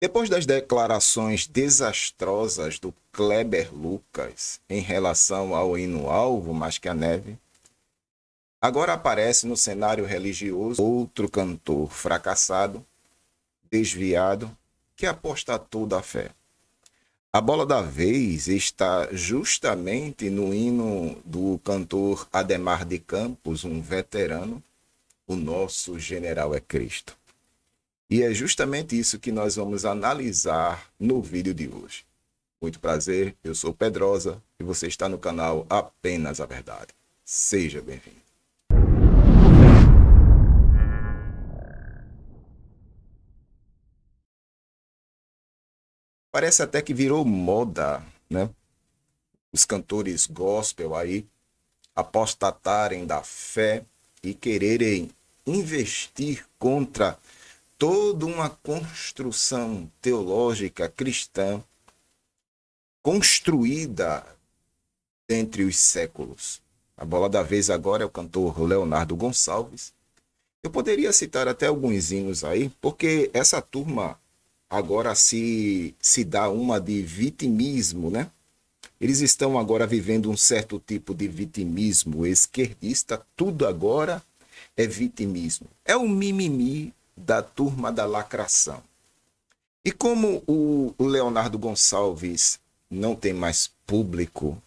Depois das declarações desastrosas do Kleber Lucas em relação ao hino alvo mais que a neve, agora aparece no cenário religioso outro cantor fracassado, desviado, que aposta toda a fé. A bola da vez está justamente no hino do cantor Ademar de Campos, um veterano, o nosso general é Cristo. E é justamente isso que nós vamos analisar no vídeo de hoje. Muito prazer, eu sou Pedrosa e você está no canal Apenas a Verdade. Seja bem-vindo. Parece até que virou moda, né? Os cantores gospel aí apostatarem da fé e quererem investir contra toda uma construção teológica cristã construída entre os séculos. A bola da vez agora é o cantor Leonardo Gonçalves. Eu poderia citar até alguns hinos aí, porque essa turma agora se, se dá uma de vitimismo, né? Eles estão agora vivendo um certo tipo de vitimismo esquerdista, tudo agora é vitimismo. É o mimimi da turma da lacração. E como o Leonardo Gonçalves não tem mais público,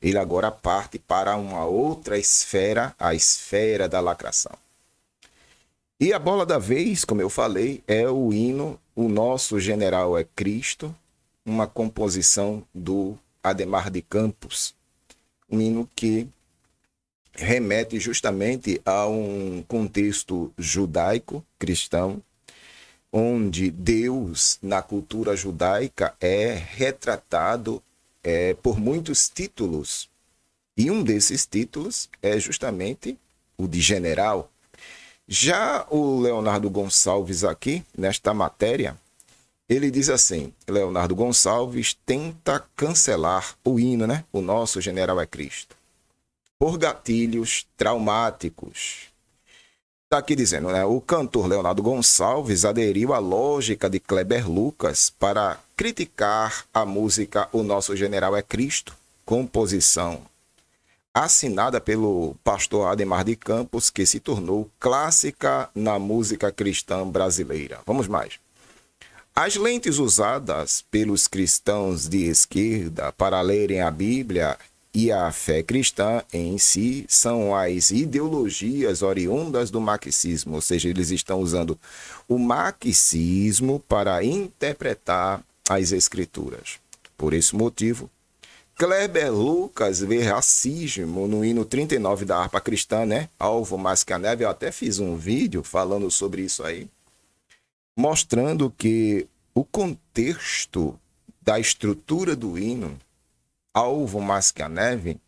ele agora parte para uma outra esfera, a esfera da lacração. E a bola da vez, como eu falei, é o hino O Nosso General é Cristo, uma composição do Ademar de Campos. Um hino que remete justamente a um contexto judaico cristão, onde Deus, na cultura judaica, é retratado é, por muitos títulos. E um desses títulos é justamente o de general já o Leonardo Gonçalves aqui, nesta matéria, ele diz assim: Leonardo Gonçalves tenta cancelar o hino, né? O nosso general é Cristo. Por gatilhos traumáticos. Está aqui dizendo, né? O cantor Leonardo Gonçalves aderiu à lógica de Kleber Lucas para criticar a música O Nosso General é Cristo, composição assinada pelo pastor Ademar de Campos, que se tornou clássica na música cristã brasileira. Vamos mais. As lentes usadas pelos cristãos de esquerda para lerem a Bíblia e a fé cristã em si são as ideologias oriundas do marxismo, ou seja, eles estão usando o marxismo para interpretar as escrituras. Por esse motivo, Kleber Lucas vê racismo no hino 39 da harpa cristã, né? Alvo mais que a neve. Eu até fiz um vídeo falando sobre isso aí, mostrando que o contexto da estrutura do hino Alvo mais que a neve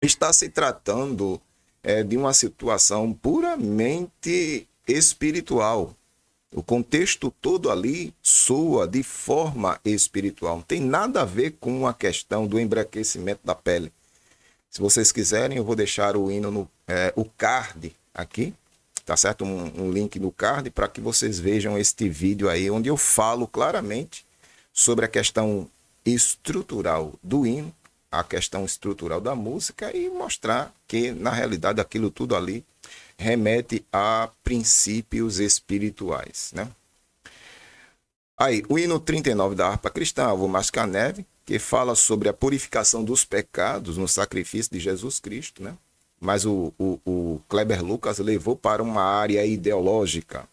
está se tratando é, de uma situação puramente espiritual. O contexto todo ali soa de forma espiritual. Não tem nada a ver com a questão do embranquecimento da pele. Se vocês quiserem, eu vou deixar o hino no é, o card aqui, tá certo? Um, um link no card para que vocês vejam este vídeo aí, onde eu falo claramente sobre a questão estrutural do hino, a questão estrutural da música e mostrar que na realidade aquilo tudo ali remete a princípios espirituais, né? Aí, o hino 39 da harpa cristã, vou Mascar Neve, que fala sobre a purificação dos pecados no sacrifício de Jesus Cristo, né? Mas o, o, o Kleber Lucas levou para uma área ideológica.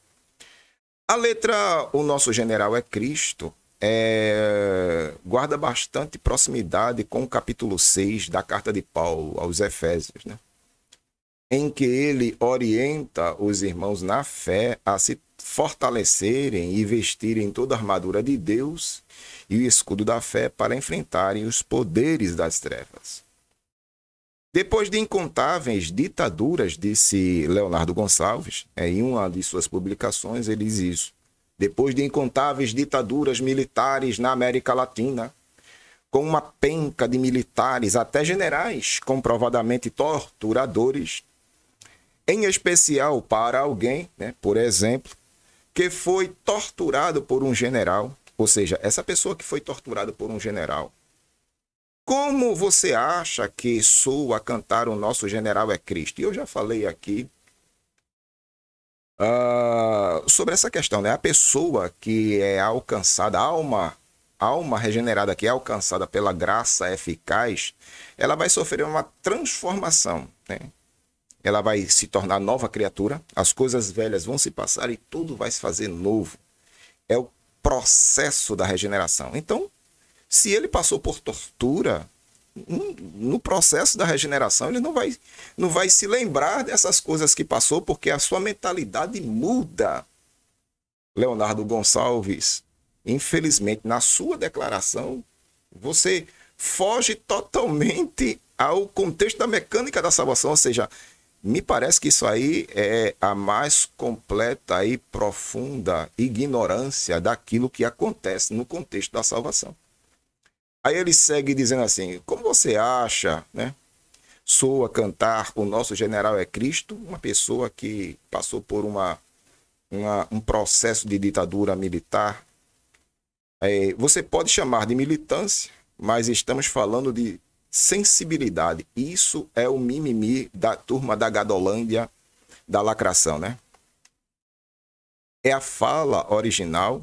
A letra O Nosso General é Cristo é, guarda bastante proximidade com o capítulo 6 da carta de Paulo aos Efésios, né? em que ele orienta os irmãos na fé a se fortalecerem e vestirem toda a armadura de Deus e o escudo da fé para enfrentarem os poderes das trevas. Depois de incontáveis ditaduras, disse Leonardo Gonçalves, é, em uma de suas publicações, ele diz isso. Depois de incontáveis ditaduras militares na América Latina, com uma penca de militares, até generais comprovadamente torturadores, em especial para alguém, né, por exemplo, que foi torturado por um general, ou seja, essa pessoa que foi torturada por um general. Como você acha que soa cantar o nosso general é Cristo? E eu já falei aqui uh, sobre essa questão, né? A pessoa que é alcançada, a alma, alma regenerada que é alcançada pela graça eficaz, ela vai sofrer uma transformação, né? ela vai se tornar nova criatura, as coisas velhas vão se passar e tudo vai se fazer novo. É o processo da regeneração. Então, se ele passou por tortura, no processo da regeneração, ele não vai, não vai se lembrar dessas coisas que passou, porque a sua mentalidade muda. Leonardo Gonçalves, infelizmente, na sua declaração, você foge totalmente ao contexto da mecânica da salvação, ou seja, me parece que isso aí é a mais completa e profunda ignorância daquilo que acontece no contexto da salvação. Aí ele segue dizendo assim: como você acha, né? Soa cantar o nosso general é Cristo, uma pessoa que passou por uma, uma um processo de ditadura militar. É, você pode chamar de militância, mas estamos falando de sensibilidade. Isso é o mimimi da turma da Gadolândia da lacração, né? É a fala original.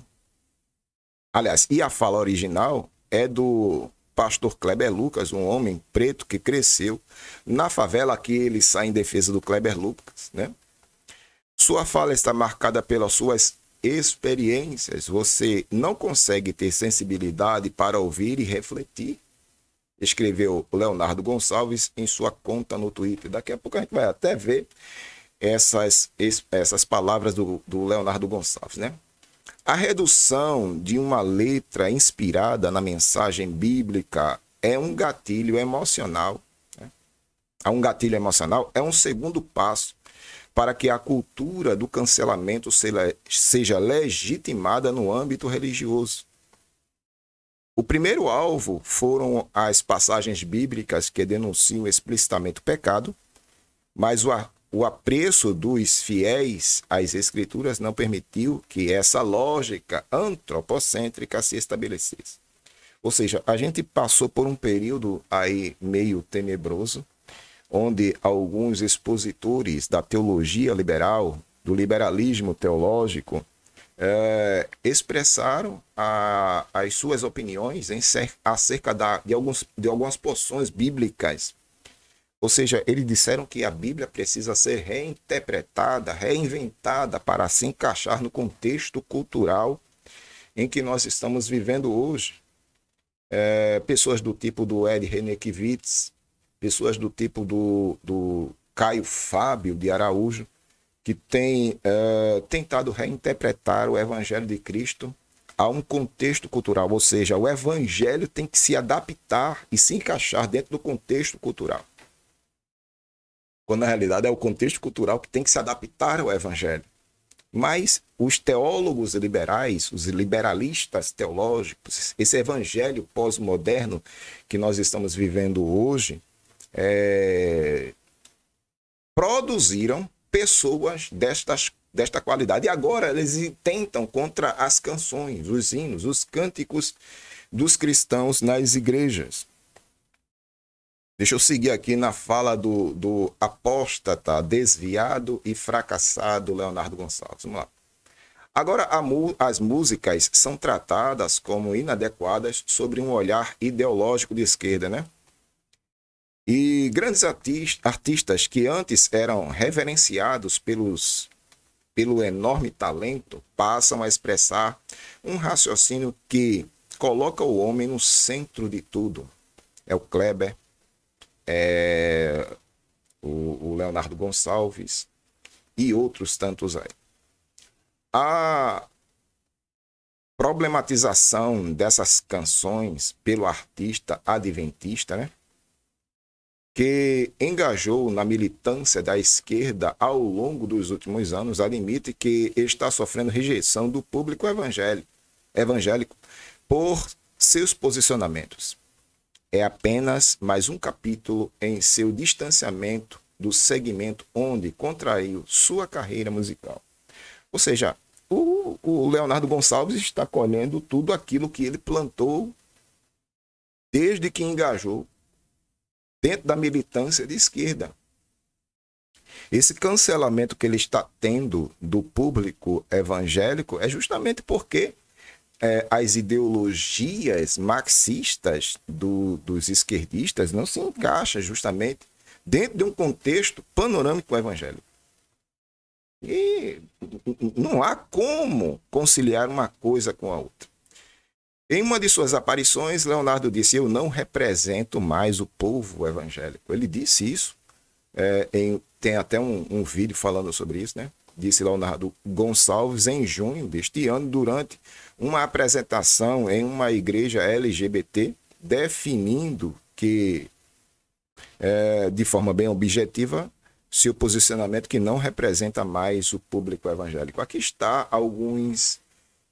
Aliás, e a fala original é do pastor Kleber Lucas, um homem preto que cresceu na favela que ele sai em defesa do Kleber Lucas, né? Sua fala está marcada pelas suas experiências. Você não consegue ter sensibilidade para ouvir e refletir escreveu Leonardo Gonçalves em sua conta no Twitter. Daqui a pouco a gente vai até ver essas, essas palavras do, do Leonardo Gonçalves, né? A redução de uma letra inspirada na mensagem bíblica é um gatilho emocional. Né? É um gatilho emocional é um segundo passo para que a cultura do cancelamento seja legitimada no âmbito religioso. O primeiro alvo foram as passagens bíblicas que denunciam explicitamente o pecado, mas o, o apreço dos fiéis às Escrituras não permitiu que essa lógica antropocêntrica se estabelecesse. Ou seja, a gente passou por um período aí meio tenebroso, onde alguns expositores da teologia liberal, do liberalismo teológico, é, expressaram a, as suas opiniões em cer, acerca da, de, alguns, de algumas porções bíblicas. Ou seja, eles disseram que a Bíblia precisa ser reinterpretada, reinventada para se encaixar no contexto cultural em que nós estamos vivendo hoje. É, pessoas do tipo do Ed Renekiewicz, pessoas do tipo do, do Caio Fábio de Araújo, que tem uh, tentado reinterpretar o Evangelho de Cristo a um contexto cultural, ou seja, o Evangelho tem que se adaptar e se encaixar dentro do contexto cultural. Quando na realidade é o contexto cultural que tem que se adaptar ao Evangelho. Mas os teólogos liberais, os liberalistas teológicos, esse evangelho pós-moderno que nós estamos vivendo hoje, é... produziram pessoas destas, desta qualidade. E agora eles tentam contra as canções, os hinos, os cânticos dos cristãos nas igrejas. Deixa eu seguir aqui na fala do, do apóstata, desviado e fracassado Leonardo Gonçalves. Vamos lá. Agora, as músicas são tratadas como inadequadas sobre um olhar ideológico de esquerda, né? E grandes artistas que antes eram reverenciados pelos, pelo enorme talento passam a expressar um raciocínio que coloca o homem no centro de tudo. É o Kleber, é o, o Leonardo Gonçalves e outros tantos aí. A problematização dessas canções pelo artista adventista, né? que engajou na militância da esquerda ao longo dos últimos anos, admite que está sofrendo rejeição do público evangélico, evangélico por seus posicionamentos. É apenas mais um capítulo em seu distanciamento do segmento onde contraiu sua carreira musical. Ou seja, o, o Leonardo Gonçalves está colhendo tudo aquilo que ele plantou desde que engajou dentro da militância de esquerda. Esse cancelamento que ele está tendo do público evangélico é justamente porque é, as ideologias marxistas do, dos esquerdistas não se encaixam justamente dentro de um contexto panorâmico evangélico. E não há como conciliar uma coisa com a outra. Em uma de suas aparições, Leonardo disse: Eu não represento mais o povo evangélico. Ele disse isso. É, em, tem até um, um vídeo falando sobre isso, né? Disse Leonardo Gonçalves em junho deste ano, durante uma apresentação em uma igreja LGBT, definindo que, é, de forma bem objetiva, seu posicionamento que não representa mais o público evangélico. Aqui está alguns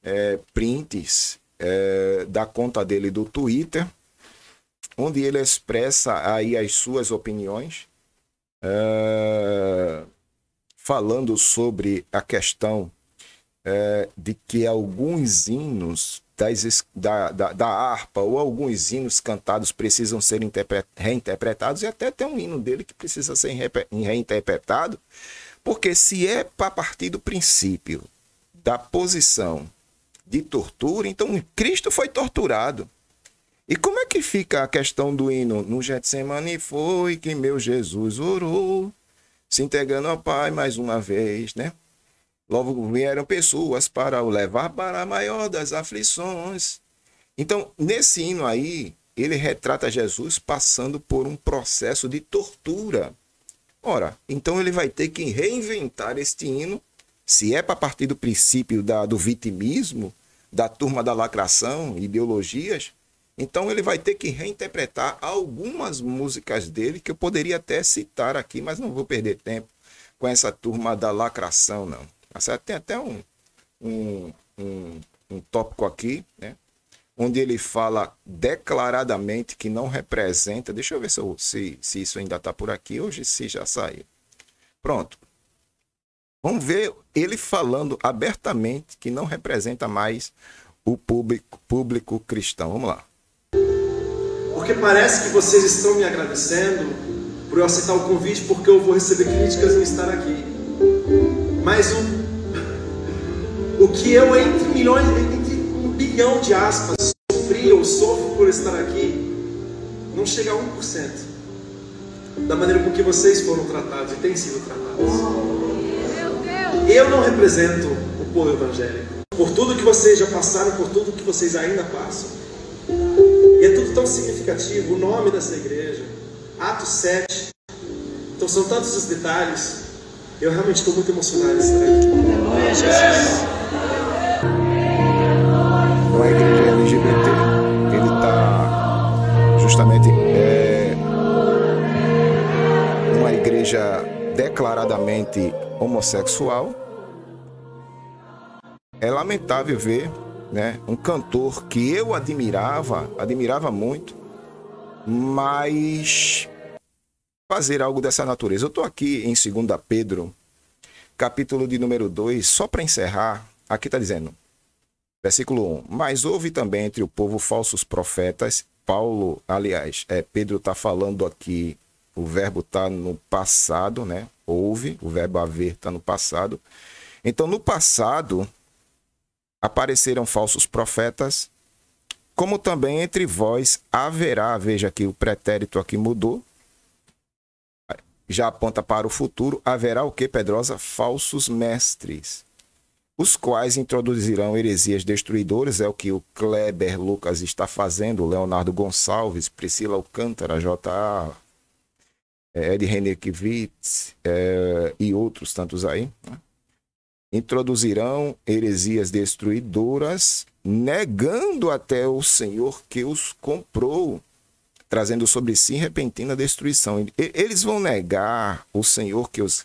é, prints é, da conta dele do Twitter, onde ele expressa aí as suas opiniões, é, falando sobre a questão é, de que alguns hinos das, da, da, da, harpa ou alguns hinos cantados precisam ser reinterpretados, e até tem um hino dele que precisa ser reinterpretado, porque se é para partir do princípio da posição de tortura. Então, Cristo foi torturado. E como é que fica a questão do hino? No Getsemane foi que meu Jesus orou, se entregando ao Pai mais uma vez, né? Logo vieram pessoas para o levar para a maior das aflições. Então, nesse hino aí, ele retrata Jesus passando por um processo de tortura. Ora, então ele vai ter que reinventar este hino, se é para partir do princípio da, do vitimismo, da turma da lacração, ideologias, então ele vai ter que reinterpretar algumas músicas dele que eu poderia até citar aqui, mas não vou perder tempo com essa turma da lacração, não. Tá Tem até um, um, um, um tópico aqui, né? onde ele fala declaradamente que não representa. Deixa eu ver se, eu, se, se isso ainda está por aqui, hoje se já saiu. Pronto. Vamos ver ele falando abertamente que não representa mais o público, público cristão. Vamos lá. Porque parece que vocês estão me agradecendo por eu aceitar o convite, porque eu vou receber críticas em estar aqui. Mas o, o que eu, entre milhões, entre um bilhão de aspas, sofri ou sofro por estar aqui, não chega a 1% da maneira com que vocês foram tratados e têm sido tratados eu não represento o povo evangélico. Por tudo que vocês já passaram, por tudo que vocês ainda passam. E é tudo tão significativo, o nome dessa igreja, Atos 7. Então são tantos os detalhes. Eu realmente estou muito emocionado nesse Aleluia, Jesus. Não é igreja LGBT. Ele está justamente. É, não é igreja declaradamente homossexual. É lamentável ver né, um cantor que eu admirava, admirava muito, mas fazer algo dessa natureza. Eu estou aqui em 2 Pedro, capítulo de número 2, só para encerrar, aqui está dizendo, versículo 1, mas houve também entre o povo falsos profetas, Paulo, aliás, é, Pedro está falando aqui o verbo está no passado, né? Houve, o verbo haver está no passado. Então, no passado, apareceram falsos profetas, como também entre vós haverá, veja que o pretérito aqui mudou, já aponta para o futuro, haverá o que, Pedrosa? Falsos mestres, os quais introduzirão heresias destruidoras, é o que o Kleber Lucas está fazendo, Leonardo Gonçalves, Priscila Alcântara, J.A., é, Ed Henrikiewicz é, e outros tantos aí, né? introduzirão heresias destruidoras, negando até o Senhor que os comprou, trazendo sobre si repentina destruição. Eles vão negar o Senhor que os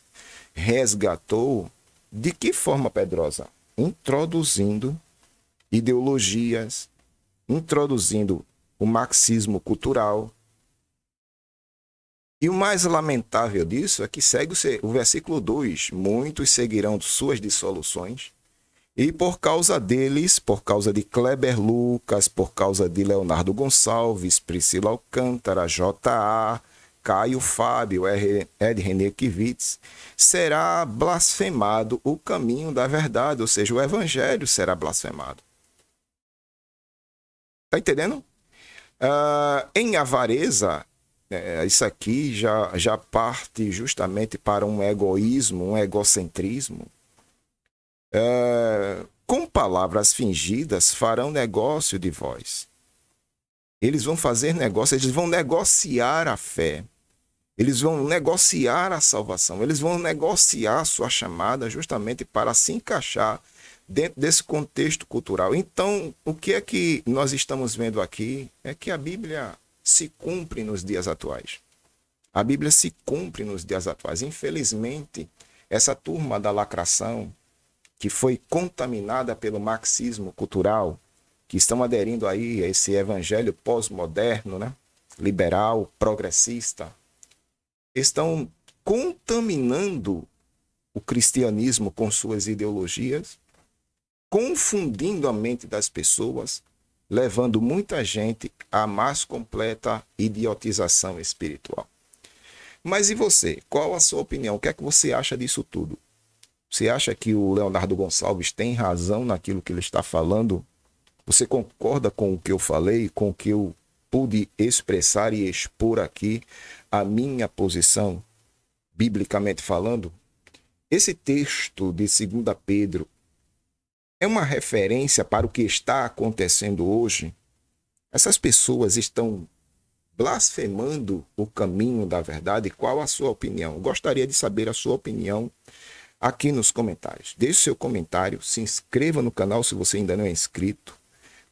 resgatou de que forma, Pedrosa? Introduzindo ideologias, introduzindo o marxismo cultural, e o mais lamentável disso é que segue o versículo 2: Muitos seguirão suas dissoluções, e por causa deles, por causa de Kleber Lucas, por causa de Leonardo Gonçalves, Priscila Alcântara, J.A., Caio Fábio, Ed René Kivitz, será blasfemado o caminho da verdade, ou seja, o evangelho será blasfemado. Tá entendendo? Uh, em avareza, é, é, isso aqui já, já parte justamente para um egoísmo, um egocentrismo. É, com palavras fingidas farão negócio de vós. Eles vão fazer negócio, eles vão negociar a fé. Eles vão negociar a salvação, eles vão negociar a sua chamada justamente para se encaixar dentro desse contexto cultural. Então, o que é que nós estamos vendo aqui é que a Bíblia se cumpre nos dias atuais. A Bíblia se cumpre nos dias atuais. Infelizmente, essa turma da lacração, que foi contaminada pelo marxismo cultural, que estão aderindo aí a esse evangelho pós-moderno, né? liberal, progressista, estão contaminando o cristianismo com suas ideologias, confundindo a mente das pessoas, levando muita gente à mais completa idiotização espiritual. Mas e você? Qual a sua opinião? O que é que você acha disso tudo? Você acha que o Leonardo Gonçalves tem razão naquilo que ele está falando? Você concorda com o que eu falei, com o que eu pude expressar e expor aqui a minha posição, biblicamente falando? Esse texto de 2 Pedro é uma referência para o que está acontecendo hoje. Essas pessoas estão blasfemando o caminho da verdade. Qual a sua opinião? Gostaria de saber a sua opinião aqui nos comentários. Deixe seu comentário, se inscreva no canal se você ainda não é inscrito.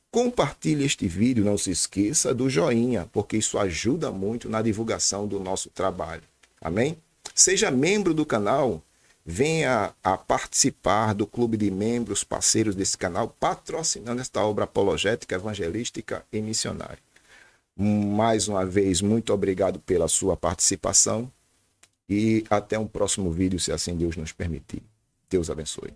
Compartilhe este vídeo, não se esqueça do joinha, porque isso ajuda muito na divulgação do nosso trabalho. Amém? Seja membro do canal venha a participar do clube de membros, parceiros desse canal, patrocinando esta obra apologética, evangelística e missionária. Mais uma vez, muito obrigado pela sua participação e até um próximo vídeo, se assim Deus nos permitir. Deus abençoe.